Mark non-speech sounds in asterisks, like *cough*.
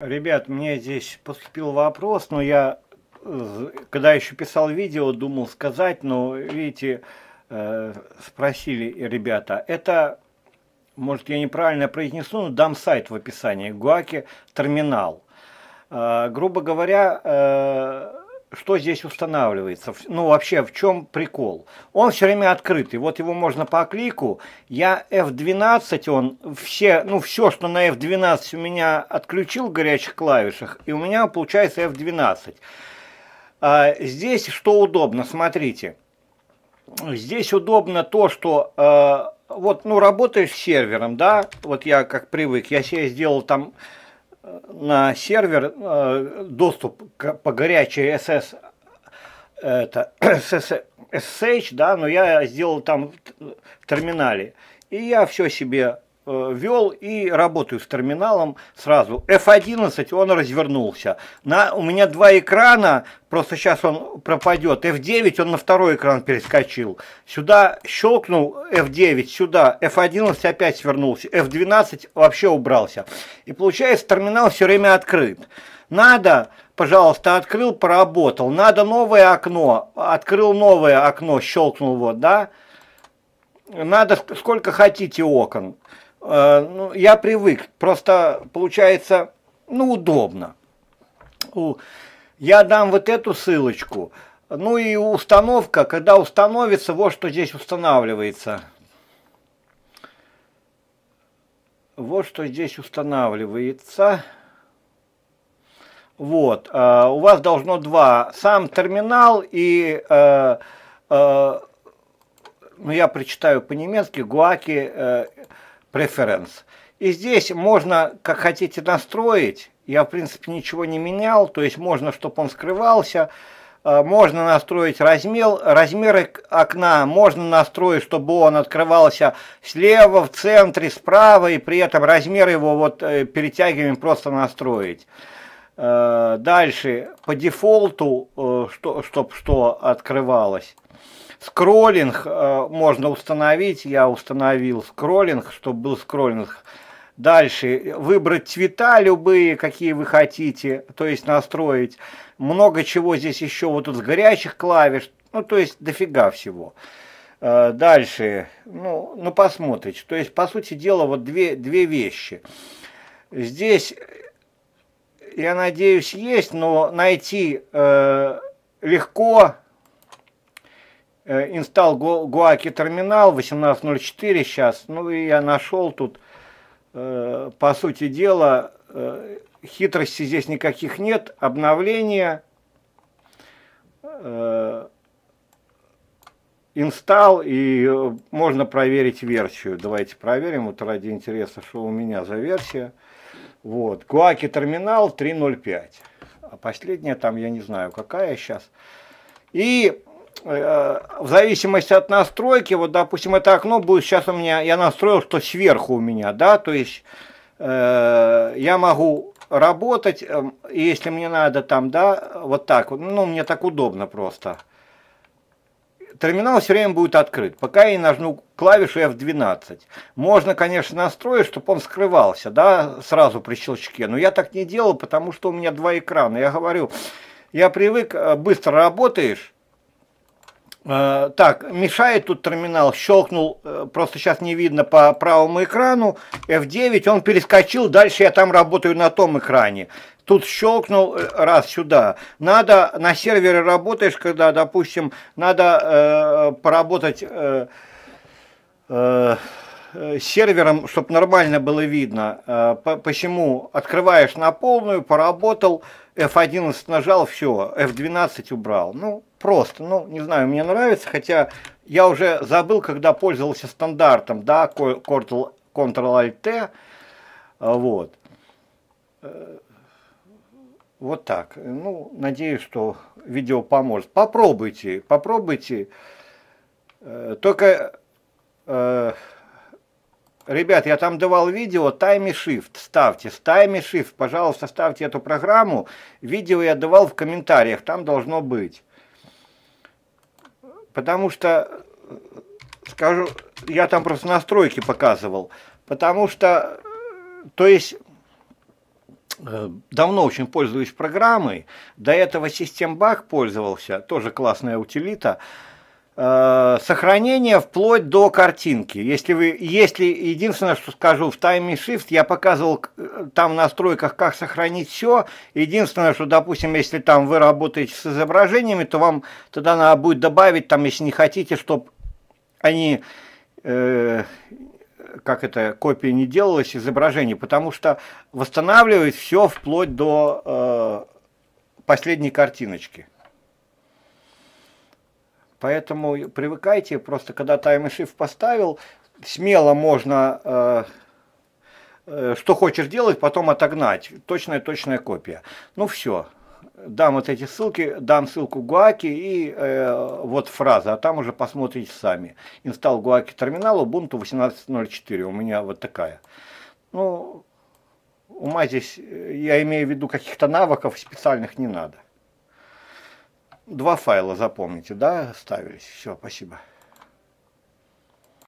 Ребят, мне здесь поступил вопрос, но я, когда еще писал видео, думал сказать, но, видите, э, спросили ребята. Это, может, я неправильно произнесу, но дам сайт в описании. Гуаки терминал. Э, грубо говоря, э, что здесь устанавливается, ну вообще в чем прикол. Он все время открытый, вот его можно по клику, я F12, он все, ну все, что на F12 у меня отключил в горячих клавишах, и у меня получается F12. А, здесь что удобно, смотрите, здесь удобно то, что... А, вот, ну, работаешь с сервером, да, вот я как привык, я себе сделал там на сервер э, доступ к, по горячей SS это SS, *clears throat* SSH, да, но я сделал там в терминале. И я все себе Э, вел и работаю с терминалом сразу. F11, он развернулся. На, у меня два экрана, просто сейчас он пропадет. F9, он на второй экран перескочил. Сюда щелкнул F9, сюда F11 опять свернулся. F12 вообще убрался. И получается, терминал все время открыт. Надо, пожалуйста, открыл, поработал. Надо новое окно, открыл новое окно, щелкнул вот, да. Надо сколько хотите окон. Э, ну, я привык, просто получается, ну, удобно. Я дам вот эту ссылочку. Ну и установка, когда установится, вот что здесь устанавливается. Вот что здесь устанавливается. Вот, э, у вас должно два. Сам терминал и, э, э, ну я прочитаю по-немецки, Гуаки э, Preference. И здесь можно, как хотите, настроить. Я, в принципе, ничего не менял. То есть можно, чтобы он скрывался. Э, можно настроить размер, размеры окна, можно настроить, чтобы он открывался слева, в центре, справа, и при этом размер его вот э, перетягиваем просто настроить. Э, дальше, по дефолту, чтобы что открывалось. Скроллинг э, можно установить, я установил скроллинг, чтобы был скроллинг. Дальше выбрать цвета любые, какие вы хотите, то есть настроить. Много чего здесь еще вот тут с горячих клавиш, ну то есть дофига всего. Э, дальше, ну, ну посмотрите. То есть, по сути дела, вот две, две вещи. Здесь, я надеюсь, есть, но найти э, легко, Э, инстал Гуаки терминал 1804 сейчас. Ну и я нашел тут, э, по сути дела, э, хитрости здесь никаких нет. Обновление, инсталл и можно проверить версию. Давайте проверим, вот ради интереса, что у меня за версия. Вот, Гуаки терминал 3.05. А последняя там, я не знаю, какая сейчас. И Э, в зависимости от настройки, вот, допустим, это окно будет сейчас у меня, я настроил, что сверху у меня, да, то есть э, я могу работать, эм, если мне надо там, да, вот так, ну, мне так удобно просто. Терминал все время будет открыт, пока я не нажму клавишу F12. Можно, конечно, настроить, чтобы он скрывался, да, сразу при щелчке, но я так не делал, потому что у меня два экрана. Я говорю, я привык, э, быстро работаешь, Э, так, мешает тут терминал, щелкнул, э, просто сейчас не видно по правому экрану, F9, он перескочил, дальше я там работаю на том экране. Тут щелкнул э, раз сюда. Надо, на сервере работаешь, когда, допустим, надо э, поработать... Э, э, сервером, чтобы нормально было видно. Почему? Открываешь на полную, поработал, F11 нажал, все, F12 убрал. Ну, просто. Ну, не знаю, мне нравится, хотя я уже забыл, когда пользовался стандартом, да, Ctrl-Alt-T, а, вот. Э, вот так. Ну, надеюсь, что видео поможет. Попробуйте, попробуйте. Э, только, э, ребят, я там давал видео, Time Shift ставьте, Time Shift, пожалуйста, ставьте эту программу. Видео я давал в комментариях, там должно быть потому что, скажу, я там просто настройки показывал, потому что, то есть, э, давно очень пользуюсь программой, до этого систем баг пользовался, тоже классная утилита, Э, сохранение вплоть до картинки. Если вы, если единственное, что скажу, в Time Shift я показывал э, там в настройках, как сохранить все. Единственное, что, допустим, если там вы работаете с изображениями, то вам тогда надо будет добавить, там, если не хотите, чтобы они э, как это, копия не делалась, изображение, потому что восстанавливает все вплоть до э, последней картиночки. Поэтому привыкайте, просто когда тайм-шифт поставил, смело можно э, э, что хочешь делать, потом отогнать. Точная-точная копия. Ну все. Дам вот эти ссылки, дам ссылку Гуаки и э, вот фраза, а там уже посмотрите сами. Инсталл Гуаки терминал Ubuntu 18.04, у меня вот такая. Ну, ума здесь, э, я имею в виду, каких-то навыков специальных не надо. Два файла, запомните, да, ставились. Все, спасибо.